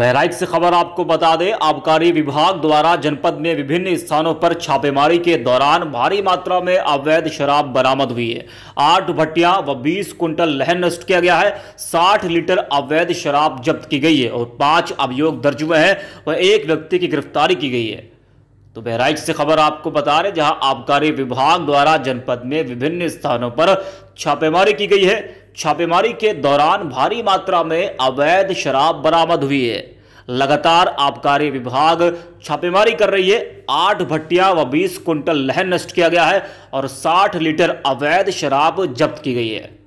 बहराइच से खबर आपको बता दें आबकारी विभाग द्वारा जनपद में विभिन्न स्थानों पर छापेमारी के दौरान भारी मात्रा में अवैध शराब बरामद हुई है आठ भट्टियां व बीस कुंटल लहन नष्ट किया गया है साठ लीटर अवैध शराब जब्त की गई है और पांच अभियोग दर्ज हुए हैं व एक व्यक्ति की गिरफ्तारी की गई है तो बहराइच से खबर आपको बता रहे जहां आबकारी विभाग द्वारा जनपद में विभिन्न स्थानों पर छापेमारी की गई है छापेमारी के दौरान भारी मात्रा में अवैध शराब बरामद हुई है लगातार आबकारी विभाग छापेमारी कर रही है आठ भट्टियां व बीस कुंटल लहन नष्ट किया गया है और साठ लीटर अवैध शराब जब्त की गई है